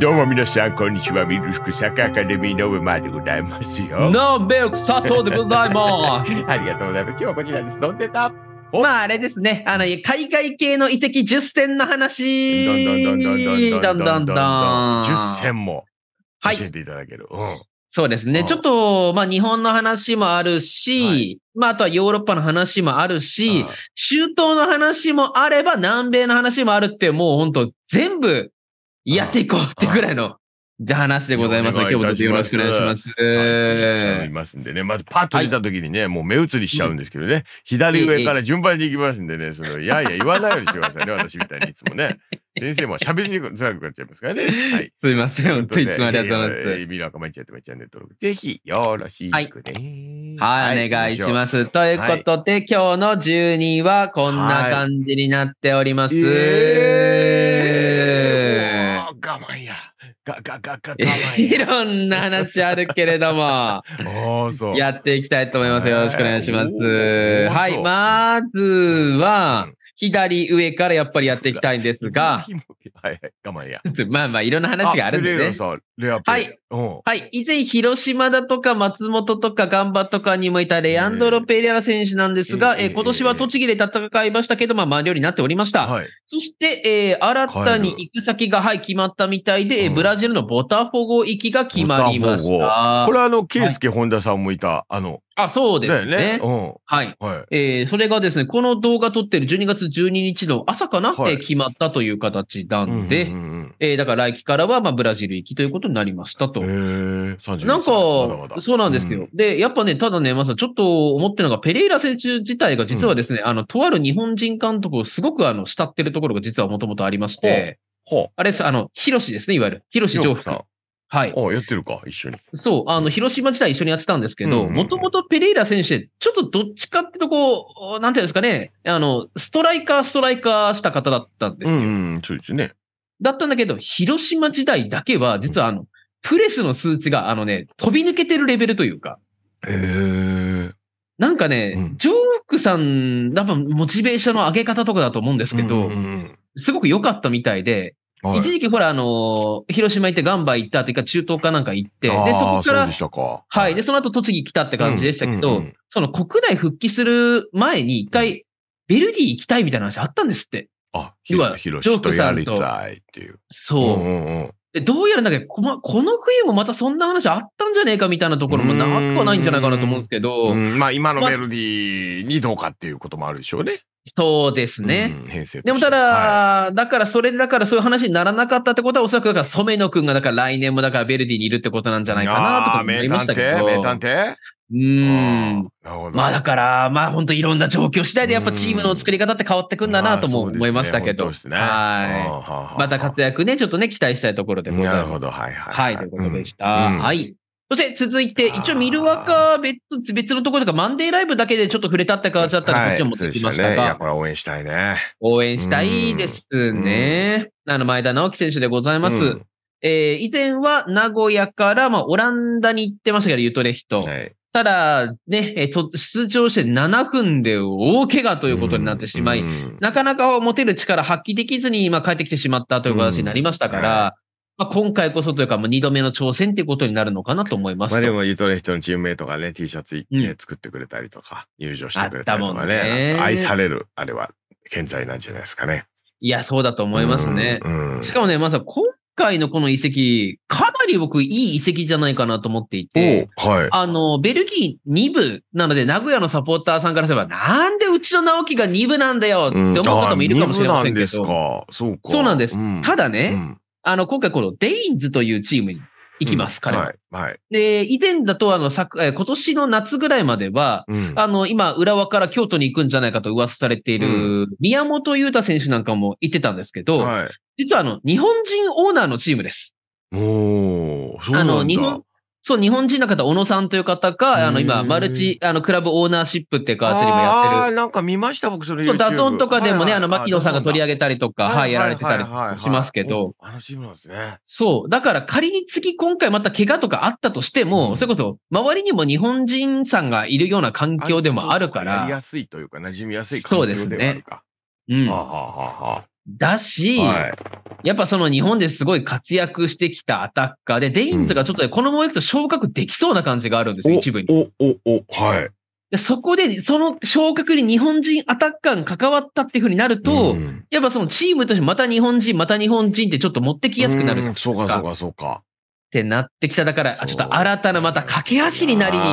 どうも皆さん、こんにちは。ミルスクサッカーアカデミーの上間でございますよ。ノーベルク佐藤でございます。ありがとうございます。今日はこちらです。飲んでた まああれですね、あの海外系の遺跡10選の話。どんどんどんどんどんどんどん10選も教えていただける。はい、うんそうですね。ちょっと、まあ、日本の話もあるし、はい、まあ、あとはヨーロッパの話もあるし、中東の話もあれば、南米の話もあるって、もう本当全部やっていこうってぐらいの。じゃ話でございます。今日もよろしくお願いします。さあ、いますんでね。まずパッと出た時にね、もう目移りしちゃうんですけどね。左上から順番に行きますんでね、その、いやいや言わないようにしてくださいね。私みたいにいつもね。先生も喋りづらくなっちゃいますからね。はい。すいません。本当いつもありがとうございます。えー、ミラーかってまチャンネル登録、ぜひよろしくね。はい、お願いします。ということで、今日の12はこんな感じになっております。えーマンや。ガガガガガマンいろんな話あるけれども やっていきたいと思います。よろしくお願いします。はい、まずは、左上からやっぱりやっていきたいんですが、はいはい、我慢や。まあまあ、いろんな話があるんでね。はい、はい。以前、広島だとか松本とかガンバとかにもいたレアンドロ・ペレラ選手なんですが、えー、えー、今年は栃木で戦いましたけど、まあ、満了になっておりました。はい、そして、えー、新たに行く先が、はい、決まったみたいで、うん、ブラジルのボタフォゴ行きが決まりました。これは、あの、ケイスケ・本田さんもいた、あの、あ、そうですね。ねうん、はい。はい、えー、それがですね、この動画撮ってる12月12日の朝かな、はい、決まったという形なんで、えー、だから来期からはまあブラジル行きということになりましたと。へなんかまだまだ、そうなんですよ、うん。で、やっぱね、ただね、まさちょっと思ってるのが、ペレイラ選手自体が実はですね、うん、あの、とある日本人監督をすごくあの、慕ってるところが実はもともとありまして、あれです、あの、ヒロシですね、いわゆる。ヒロシ・ジョーフさん。はい。ああ、やってるか、一緒に。そう、あの、広島時代一緒にやってたんですけど、もともとペレイラ選手、ちょっとどっちかってとこ、なんていうんですかね、あの、ストライカー、ストライカーした方だったんですよ。うん、そうですね。だったんだけど、広島時代だけは、実はあの、プレスの数値が、あのね、飛び抜けてるレベルというか。へえ。なんかね、うん、ジョークさん、多分モチベーションの上げ方とかだと思うんですけど、すごく良かったみたいで、はい、一時期ほら、あのー、広島行って、ガンバ行ったというか、中東かなんか行って、で、そこから、かはい、で、その後栃木来たって感じでしたけど、うんうんうん、その国内復帰する前に、一回、ベルディ行きたいみたいな話あったんですって。あ、ひろ広島とやりたいっていう。そう。うんうんうん、どうやらなんかこ、ま、この冬もまたそんな話あったんじゃねえかみたいなところもなくはないんじゃないかなと思うんですけど。まあ今のメロディーにどうかっていうこともあるでしょうね。そうですね。うん、でもただ、はい、だからそれだからそういう話にならなかったってことは、おそらくだから染野くんがだから来年もだからベルディにいるってことなんじゃないかなとか思いましたけど。名探偵うん。まあだから、まあ本当いろんな状況次第でやっぱチームの作り方って変わってくんだなとも思いましたけど。まあねね、はい。また活躍ね、ちょっとね、期待したいところでございます。なるほど、はいはい、はい。はい、ということでした。うんうん、はい。そして続いて、一応ミルワカ別、別のところとか、マンデーライブだけでちょっと触れたってじだったら、こっちも持ってきましたが、はい、ね、いや、これ応援したいね。応援したいですね。あの、前田直樹選手でございます。うん、えー、以前は名古屋から、まあ、オランダに行ってましたけど、ユトレヒト。はいただ、ね、えと、出場して7分で大怪我ということになってしまい、うん、なかなか持てる力発揮できずに今帰ってきてしまったという形になりましたから、まあ、今回こそというか、もう2度目の挑戦ということになるのかなと思います。まあでも、ユトレ人のチームメイトがね、T シャツ、ね、うん、作ってくれたりとか、入場してくれたりとかね、ね愛される、あれは、健在なんじゃないですかね。いや、そうだと思いますね。しかもね、まず今回のこの遺跡、かなり僕、いい遺跡じゃないかなと思っていて、はい、あの、ベルギー2部なので、名古屋のサポーターさんからすれば、なんでうちの直樹が2部なんだよって思う方もいるかもしれませんけど、うん、そうなんです。そうなんです。ただね、あの、今回このデインズというチームに行きます、うん、彼は。はい。はい、で、以前だと、あの、昨、今年の夏ぐらいまでは、うん、あの、今、浦和から京都に行くんじゃないかと噂されている、宮本優太選手なんかも行ってたんですけど、はい、実はあの、日本人オーナーのチームです。おー、そうなんだ。あの、日本、そう、日本人の方、小野さんという方か、あの、今、マルチ、あの、クラブオーナーシップっていう形もやってる。ああ、なんか見ました、僕、それ。そう、ダゾンとかでもね、はいはい、あの、牧野さんが取り上げたりとか、はい、やられてたりしますけど。あのチームなんですね。そう。だから、仮に次、今回また怪我とかあったとしても、うん、それこそ、周りにも日本人さんがいるような環境でもあるから。やりやすいというか、馴染みやすい環境でもあるか。そうですね。うん。はあはあはあ。だし、はい、やっぱその日本ですごい活躍してきたアタッカーで、デインズがちょっとこのままいくと昇格できそうな感じがあるんですよ、うん、一部に。お、お、お、はい。でそこで、その昇格に日本人アタッカーが関わったっていうふうになると、うん、やっぱそのチームとしてまた日本人、また日本人ってちょっと持ってきやすくなるなですか。そうか、そうか、そうか。ってなってきた。だから、ちょっと新たなまた駆け足になりに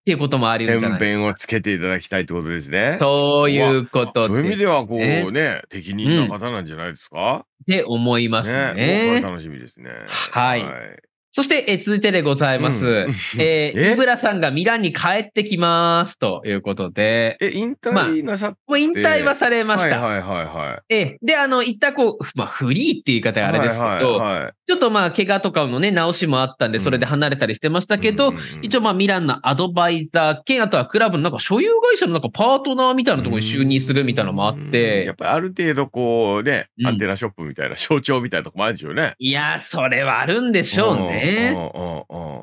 っていうこともあり得るんじ弁をつけていただきたいってことですね。そういうことそういう意味では、こうね、ね適任な方なんじゃないですか、うん、って思いますね。ね楽しみですね。はい、はいそして、え続いてでございます。うん、えー、井村さんがミランに帰ってきますということで。え、引退なさって、まあ、引退はされました。はいはいはい、はい、えで、あの、一旦こう、まあ、フリーっていう言い方があれですけど、はいはいはい、ちょっとまあ、怪我とかのね、直しもあったんで、それで離れたりしてましたけど、うん、一応まあ、ミランのアドバイザー兼、あとはクラブのなんか所有会社のなんかパートナーみたいなところに就任するみたいなのもあって。やっぱりある程度こうね、アンテナショップみたいな、象徴みたいなとこもあるでしょうね。いや、それはあるんでしょうね。ね。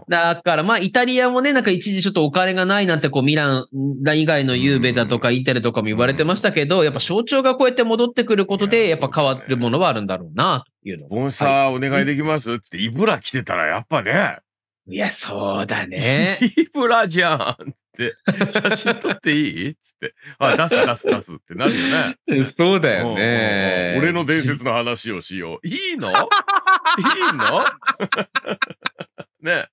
だから、まあ、イタリアもね、なんか一時ちょっとお金がないなんて、こう、ミラン以外のユーベだとか、イテレとかも言われてましたけど、やっぱ象徴がこうやって戻ってくることで、やっぱ変わるものはあるんだろうな、というの。ボンサーお願いできますって、イブラ来てたら、やっぱね。いや、そうだね。イブラじゃん。、写真撮っていいつって、あ、出す出す出すってなるよね。そうだよね、うんうん。俺の伝説の話をしよう。いいのいいのね。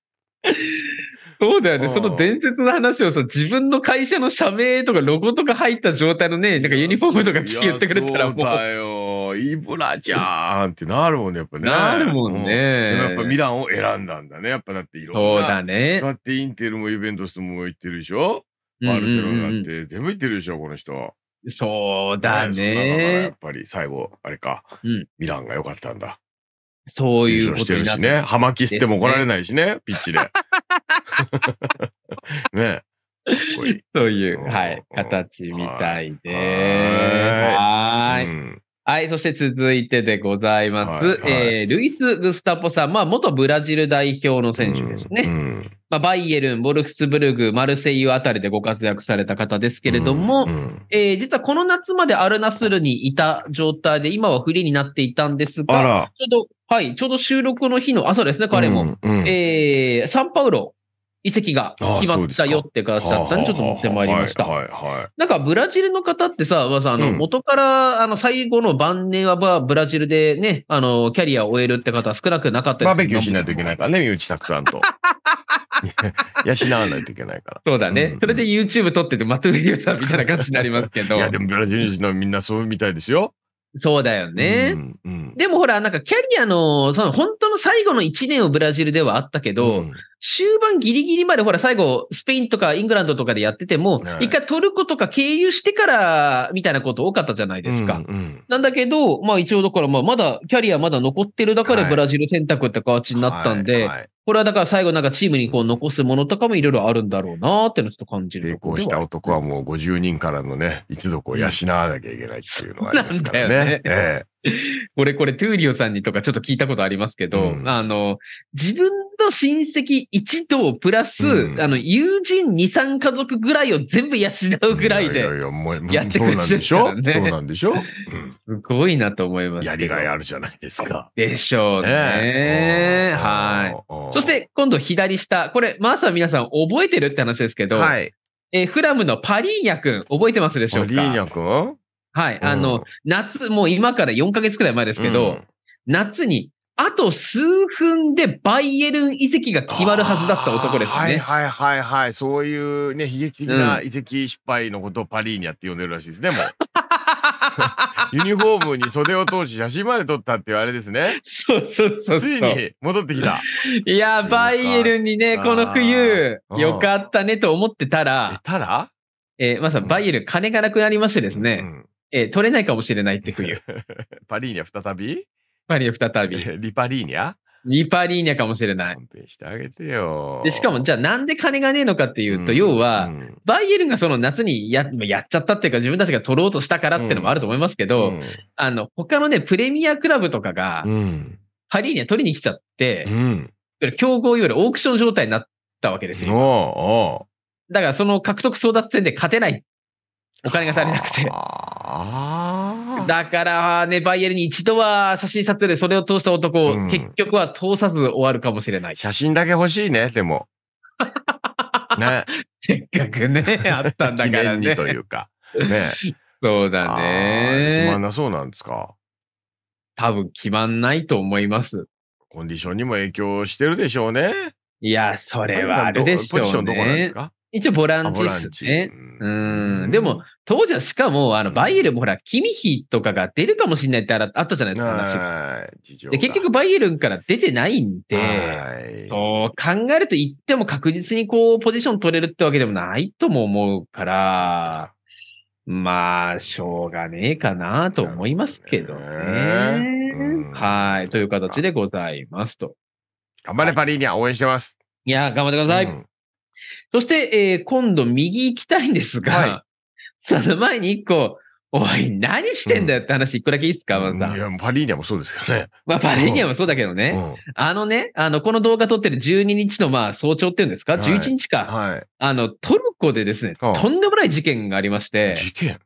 そうだよね。その伝説の話をさ、自分の会社の社名とかロゴとか入った状態のね、なんかユニフォームとか着て言ってくれたらもう。そうだよ。イブラちゃんってなるもんね、やっぱね。なるもんね。でもやっぱミランを選んだんだね。やっぱだっていろんな。そうだね。だってインテルもイベントスも行ってるでしょバルセロナって、全部行ってるでしょ、この人。そうだね。やっぱり最後、あれか、うん、ミランが良かったんだ。そういうことしてるしね。葉巻吸っても怒られないしね、ピッチで。ねそういう、はい、形みたいで。はい。はい、そして続いてでございます。はいはい、えー、ルイス・グスタポさん、まあ、元ブラジル代表の選手ですね。うん、まあ、バイエルン、ボルクスブルグ、マルセイユあたりでご活躍された方ですけれども、うんうん、えー、実はこの夏までアルナスルにいた状態で、今はフリーになっていたんですが、ちょうど、はい、ちょうど収録の日の朝ですね、彼も。うんうん、えー、サンパウロ遺跡が決まったよって形だったんで、ちょっと持ってまいりました。なんか、ブラジルの方ってさ、まずあの、元から、あの、最後の晩年は、ブラジルでね、あの、キャリアを終えるって方少なくなかったですバーベキューしないといけないからね、身内たくさんと。養わないといけないから。そうだね。うんうん、それで YouTube 撮ってて、まとめーさんみたいな感じになりますけど。いや、でもブラジル人のみんなそうみたいですよ。そうだよね。うんうん、でもほら、なんかキャリアの、その本当の最後の1年をブラジルではあったけど、うん終盤ギリギリまで、ほら、最後、スペインとかイングランドとかでやってても、一回トルコとか経由してから、みたいなこと多かったじゃないですか。うんうん、なんだけど、まあ一応だから、まあまだ、キャリアまだ残ってるだからブラジル選択って形になったんで、はいはいはいこれはだから最後なんかチームにこう残すものとかもいろいろあるんだろうなーってのちょっと感じる。成功した男はもう50人からのね、一族を養わなきゃいけないっていうのはありますからね。ねええ、俺これトゥーリオさんにとかちょっと聞いたことありますけど、うん、あの、自分の親戚1とプラス、うん、あの、友人2、3家族ぐらいを全部養うぐらいでやってくれてる、んでしょそうなんでしょ、うん、すごいなと思います。やりがいあるじゃないですか。でしょうね。ねはい。そして、今度左下。これ、まずは皆さん覚えてるって話ですけど、はい。えフラムのパリーニャ君、覚えてますでしょうかパリーニャ君はい。あの、うん、夏、もう今から4ヶ月くらい前ですけど、うん、夏にあと数分でバイエルン遺跡が決まるはずだった男ですね。はいはいはいはい。そういうね、悲劇的な遺跡失敗のことをパリーニャって呼んでるらしいですね、もう。ユニフォームに袖を通し写真まで撮ったっていうあれですね。そうそうそうついに戻ってきた。いや、バイエルンにね、この冬、よかったねと思ってたら、たらえー、まさ、バイエルン金がなくなりましてですね、うん、えー、取れないかもしれないって冬。パリーニャ再びパリを再び。リパリーニャリパリーニャかもしれない。してあげてよ。で、しかも、じゃあなんで金がねえのかっていうと、うん、要は、バイエルンがその夏にややっちゃったっていうか、自分たちが取ろうとしたからっていうのもあると思いますけど、うん、あの、他のね、プレミアクラブとかが、パリーニャ取りに来ちゃって、競合ゆるオークション状態になったわけですよ。だからその獲得争奪戦で勝てないお金が足りなくて。だからね、バイエルに一度は写真撮影でそれを通した男を、うん、結局は通さず終わるかもしれない。写真だけ欲しいね、でも。ね、せっかくね、あったんだからね。というか。ね。そうだね。つまんなそうなんですか。多分決まんないと思います。コンディションにも影響してるでしょうね。いや、それはあれでしょうね。ポジションどこなんですか一応ボランチですね。うん。でも、当時はしかも、あの、バイエルもほら、キミヒとかが出るかもしれないってあったじゃないですか、話で結局、バイエルンから出てないんで、そう考えると言っても確実にこう、ポジション取れるってわけでもないとも思うから、まあ、しょうがねえかなと思いますけどね。はい。という形でございますと。頑張れ、パリーニャ、応援してます。いや、頑張ってください。そして、えー、今度右行きたいんですが、はい、その前に一個、おい、何してんだよって話、一個だけいいですか、うん、ま、いや、パリーニャもそうですけどね。まあ、パリーニャもそうだけどね、うんあのね、あの、この動画撮ってる12日の、まあ、早朝っていうんですか、はい、11日か、はい、あの、トルコでですね、とんでもない事件がありまして。事件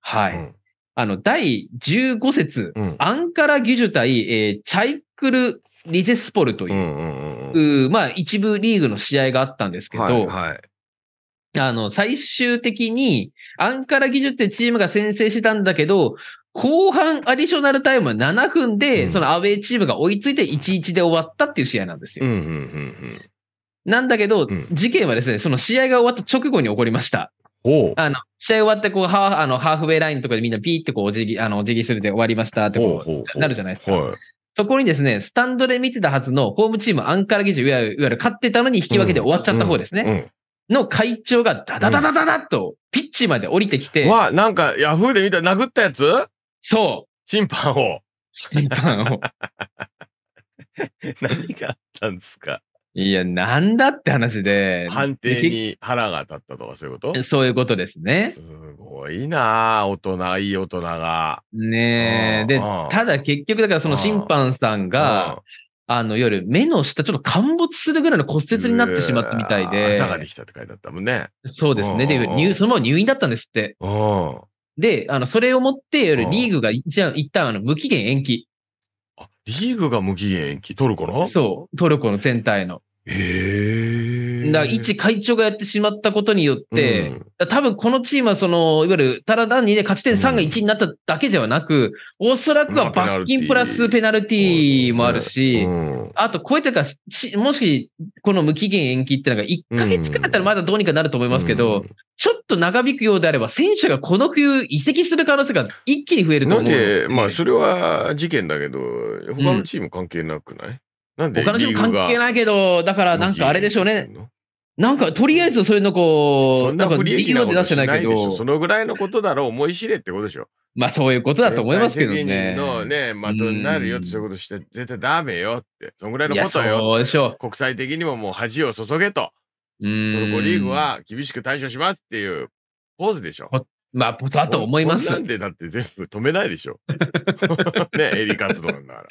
はい。あの、第15節、アンカラ義ュ対、えー、チャイクルリゼスポルという、うんうんうん、まあ一部リーグの試合があったんですけど、はいはい、あの、最終的に、アンカラ技術ってチームが先制したんだけど、後半アディショナルタイムは7分で、うん、そのアウェイチームが追いついて1-1で終わったっていう試合なんですよ。うんうんうんうんなんだけど、うん、事件はですね、その試合が終わった直後に起こりました。あの試合終わってこうハーあの、ハーフウェイラインとかでみんなピーってこうお辞儀あのお辞儀するで終わりましたってこうなるじゃないですか。そこにですね、スタンドで見てたはずのホームチームアンカラ技術、いわゆる勝ってたのに引き分けで終わっちゃった方ですね。うんの会長がダダダダダダとピッチまで降りてきて。わ、なんかヤフーで見た殴ったやつそう。審判を。審判を。何があったんですかいや、なんだって話で。判定に腹が立ったとかそういうことそういうことですね。すごいな大人、いい大人が。ねえ。で、ただ結局、だからその審判さんが、あの夜、目の下、ちょっと陥没するぐらいの骨折になってしまったみたいで。朝ができたって書いてあったもんね。そうですね。で、そのまま入院だったんですって。で、あの、それをもって、夜、リーグが一旦、一旦、あの、無期限延期。リーグが無期限延期、トルコのそう、トルコの全体の。へえだから一会長がやってしまったことによって、うん、多分このチームはその、いわゆるただ単に勝ち点3が1になっただけではなく、うん、おそらくは罰金プラスペナルティーもあるし、うんうん、あと、こういったか、もしこの無期限延期ってのが1ヶ月くらいだったらまだどうにかなると思いますけど、ちょっと長引くようであれば、選手がこの冬移籍する可能性が一気に増えると思う、なんで、まあ、それは事件だけど、他のチーム関係なくない、なんで他の関係ないけど、だからなんかあれでしょうね。なんか、とりあえずそうのこう、そんな不利益なことしないでしそのぐらいのことだろう、思い知れってことでしょ。まあ、そういうことだと思いますけどね。のね、まとになるよってそういうことして、絶対ダメよって。そのぐらいのことよ。そうでしょう。国際的にももう恥を注げと。トルコリーグは厳しく対処しますっていうポーズでしょ。まあ、だと思います。なんでだって全部止めないでしょ。ね、エリ活動になら。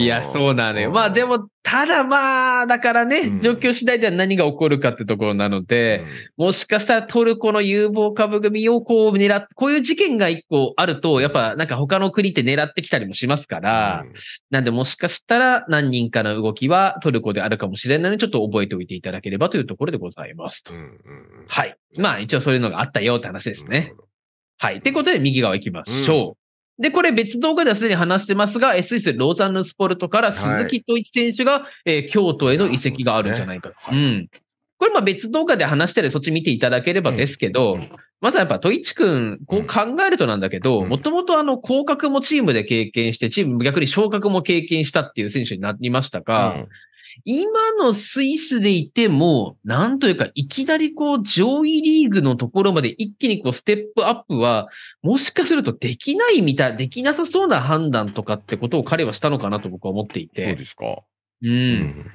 いや、そうだね。まあでも、ただまあ、だからね、状況次第では何が起こるかってところなので、うん、もしかしたらトルコの有望株組をこう狙って、こういう事件が一個あると、やっぱなんか他の国って狙ってきたりもしますから、うん、なんでもしかしたら何人かの動きはトルコであるかもしれないので、ちょっと覚えておいていただければというところでございますと。うんうん、はい。まあ一応そういうのがあったよって話ですね。はい。ってことで右側行きましょう。うん、で、これ別動画ではすでに話してますが、スイスローザンヌスポルトから鈴木と一選手が、はい、えー、京都への移籍があるんじゃないかと。これまあ別動画で話してるそっち見ていただければですけど、うん、まずはやっぱ、トイチ君、こう考えるとなんだけど、もともとあの、降格もチームで経験して、チーム逆に昇格も経験したっていう選手になりましたが、うん今のスイスでいても、なんというか、いきなりこう、上位リーグのところまで一気にこう、ステップアップは、もしかするとできないみたい、できなさそうな判断とかってことを彼はしたのかなと僕は思っていて。そうですか。うん、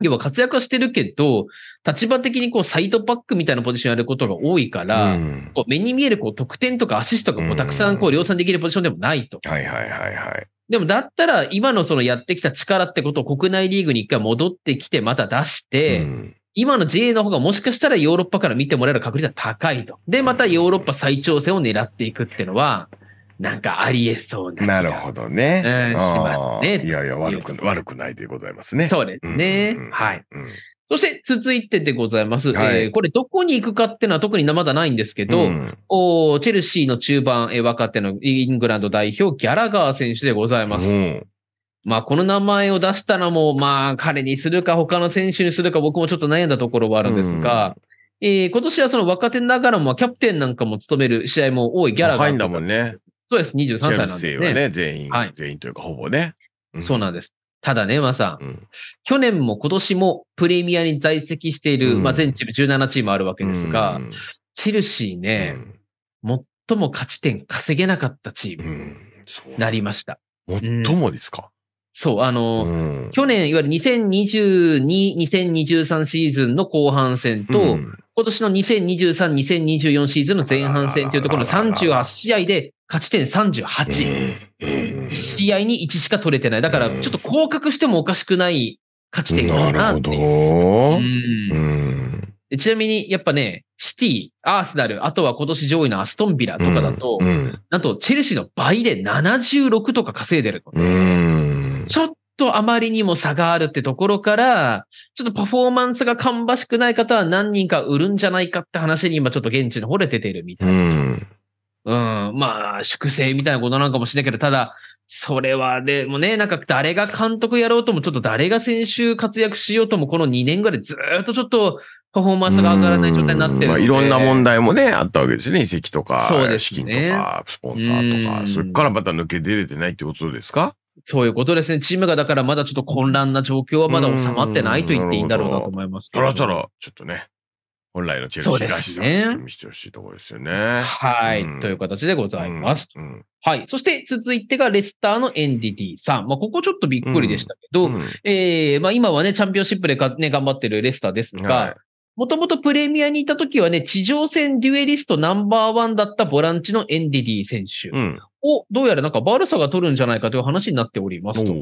要は活躍はしてるけど、立場的にこうサイドバックみたいなポジションやることが多いから、うん、こう目に見えるこう得点とかアシストがこうたくさんこう量産できるポジションでもないと。はいはいはいはい。でもだったら、今のそのやってきた力ってことを国内リーグに一回戻ってきて、また出して、うん、今の JA の方がもしかしたらヨーロッパから見てもらえる確率は高いと。で、またヨーロッパ再挑戦を狙っていくっていうのは、なんかありえそうな。なるほどね。うん、しますね。いやいや、悪く、悪くないでございますね。そうですね。うんうん、はい、うん。そして続いてでございます。はい、えー、これどこに行くかっていうのは特にまだないんですけど、うん、おチェルシーの中盤、えー、若手のイングランド代表、ギャラガー選手でございます。うん、まあ、この名前を出したのも、まあ、彼にするか他の選手にするか僕もちょっと悩んだところはあるんですが、うん、えー、今年はその若手ながらもキャプテンなんかも務める試合も多いギャラガー。若いんだもんね。そうです、23歳なんですね。チェルシーはね、全員、はい、全員というかほぼね。そうなんです。ただね、まさんうん、去年も今年もプレミアに在籍している、うん、まあ、全チーム17チームあるわけですが、うん、チェルシーね、最も勝ち点稼げなかったチームになりました。最もですか、そう、あの、去年、いわゆる2022、2023シーズンの後半戦と、今年の2023、2024シーズンの前半戦というところの38試合で勝ち点38。1試合に1しか取れてない。だから、ちょっと降格してもおかしくない勝ち点かなっていう。なちなみに、やっぱね、シティ、アーセナル、あとは今年上位のアストンビラとかだと、うんうん、なんとチェルシーの倍で76とか稼いでる、うん、ちょっとあまりにも差があるってところから、ちょっとパフォーマンスが芳しくない方は何人か売るんじゃないかって話に今ちょっと現地の惚れててるみたいな。うん、まあ、粛清みたいなことなんかもしれないけど、ただ、それはでもね、なんか誰が監督やろうとも、ちょっと誰が選手活躍しようとも、この2年ぐらいずっとちょっとパフォーマンスが上がらない状態になってるまあ、いろんな問題もね、あったわけですね。移籍とか、そうです資金とか、スポンサーとか、それからまた抜け出れてないってことですかそういうことですね。チームがだからまだちょっと混乱な状況はまだ収まってないと言っていいんだろうなと思いますけど。たらたら、ちょっとね、本来のチェルシーらしさを見せてほしいところですよね。はい、うん、という形でございます、うんうん、はい。そして続いてがレスターのエンディティさん。まあ、ここちょっとびっくりでしたけど、うん、えー、まあ、今はね、チャンピオンシップでか、ね、頑張ってるレスターですが、はいもともとプレミアにいた時はね、地上戦デュエリストナンバーワンだったボランチのエンディディ選手を、どうやらなんかバルサが取るんじゃないかという話になっておりますと。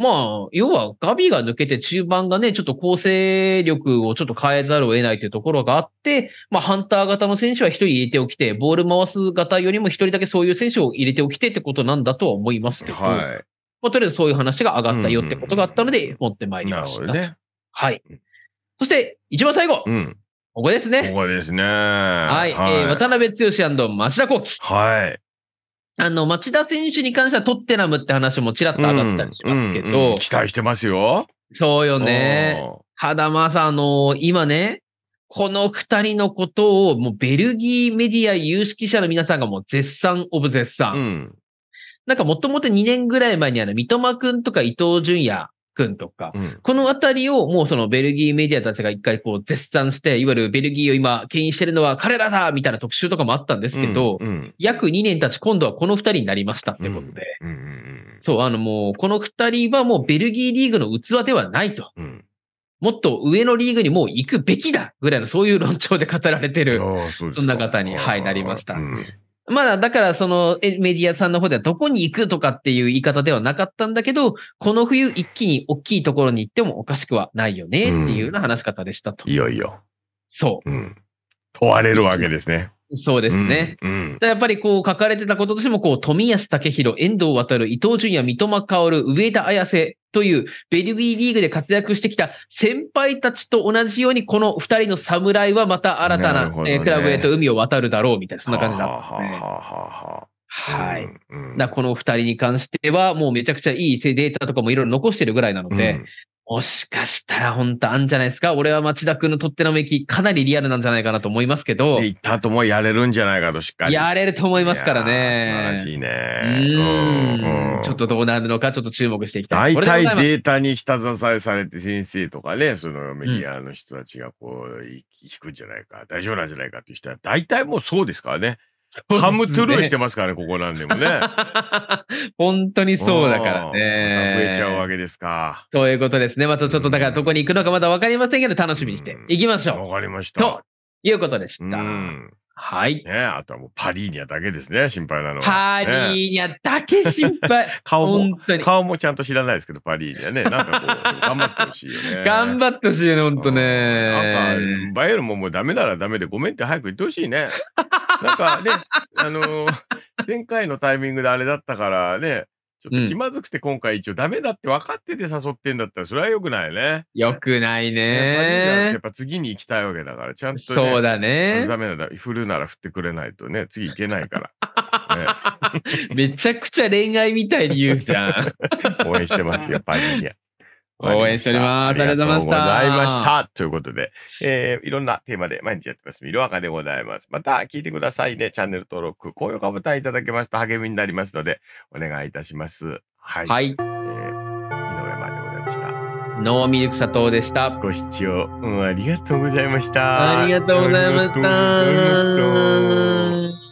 まあ、要はガビが抜けて中盤がね、ちょっと構成力をちょっと変えざるを得ないというところがあって、まあ、ハンター型の選手は一人入れておきて、ボール回す型よりも一人だけそういう選手を入れておきてってことなんだとは思いますけど、はい。まあ、とりあえずそういう話が上がったよってことがあったので、持ってまいりました。うん、なるほどね。はい。そして、一番最後。うん。ここですね。ここですね。はい。はい、えー、渡辺剛町田幸輝。はい。あの、町田選手に関してはトッテナムって話もちらっと上がってたりしますけど、うんうんうん、期待してますよ。そうよね。だまさ、あの今ね、この二人のことを、もうベルギーメディア有識者の皆さんがもう絶賛オブ絶賛。うん、なんかもともと2年ぐらい前にあの、三笘くんとか伊藤淳也君とか、うん、このあたりをもうそのベルギーメディアたちが一回こう絶賛して、いわゆるベルギーを今牽引してるのは彼らだみたいな特集とかもあったんですけど、うんうん、約2年たち今度はこの2人になりましたってことで、うんうん、そう、あのもうこの2人はもうベルギーリーグの器ではないと。うんもっと上のリーグにもう行くべきだぐらいのそういう論調で語られてる、そんな方に、はい、なりました。うん、まだだからそのメディアさんの方ではどこに行くとかっていう言い方ではなかったんだけど、この冬一気に大きいところに行ってもおかしくはないよねっていうような話し方でしたと。うん、いよいよ。そう。うん、問われるわけですね。そうですね。うん、うん、やっぱりこう書かれてたこととしても、こう、富安武弘、遠藤渡る、伊藤淳也、三笘薫、上田綾瀬という、ベルギーリーグで活躍してきた先輩たちと同じように、この二人の侍はまた新たなな、ね、クラブへと海を渡るだろう、みたいな、そんな感じだったね。はい。うんうん、だこの二人に関しては、もうめちゃくちゃいいデータとかもいろいろ残してるぐらいなので、もしかしたら本当あんじゃないですか俺は町田君のとってのめき、かなりリアルなんじゃないかなと思いますけど。行った後もやれるんじゃないかとしっかり。やれると思いますからね。素晴らしいね。うんちょっとどうなるのかちょっと注目していきたい。大体データに下支えされて先生とかね、そのメディアの人たちがこう、引くんじゃないか、大丈夫なんじゃないかっていう人は大体もうそうですからね。ハムトゥルーしてますからね、ここなんでもね。本当にそうだからね。ま、増えちゃうわけですか。ということですね。またちょっとだからどこに行くのかまだわかりませんけど、楽しみにしていきましょう。わかりました。ということでした。はい。ねあとはもうパリーニャだけですね、心配なのは。パリーニャだけ心配。顔も、顔もちゃんと知らないですけど、パリーニャね。なんかこう、頑張ってほしいよね。頑張ってほしいね、ほんとね。なんか、バイエルももうダメならダメで、ごめんって早く言ってほしいね。なんかね、あのー、前回のタイミングであれだったからね、ちょっと気まずくて今回一応ダメだって分かってて誘ってんだったら、それは良くないね。良くないね。やっぱ次に行きたいわけだから、ちゃんと、ね、そうだね。ダメなんだ。振るなら振ってくれないとね、次行けないから。ね、めちゃくちゃ恋愛みたいに言うじゃん。応援してますよ、パニーニャ。応援しております。ありがとうございました。ということで、えー、いろんなテーマで毎日やってます。ミるわカでございます。また聞いてくださいね。チャンネル登録、高評価ボタンいただけますと励みになりますので、お願いいたします。はい。はい、えー、井上までございました。ノーミルク佐藤でした。ご視聴、うん、ありがとうございました。ありがとうございました。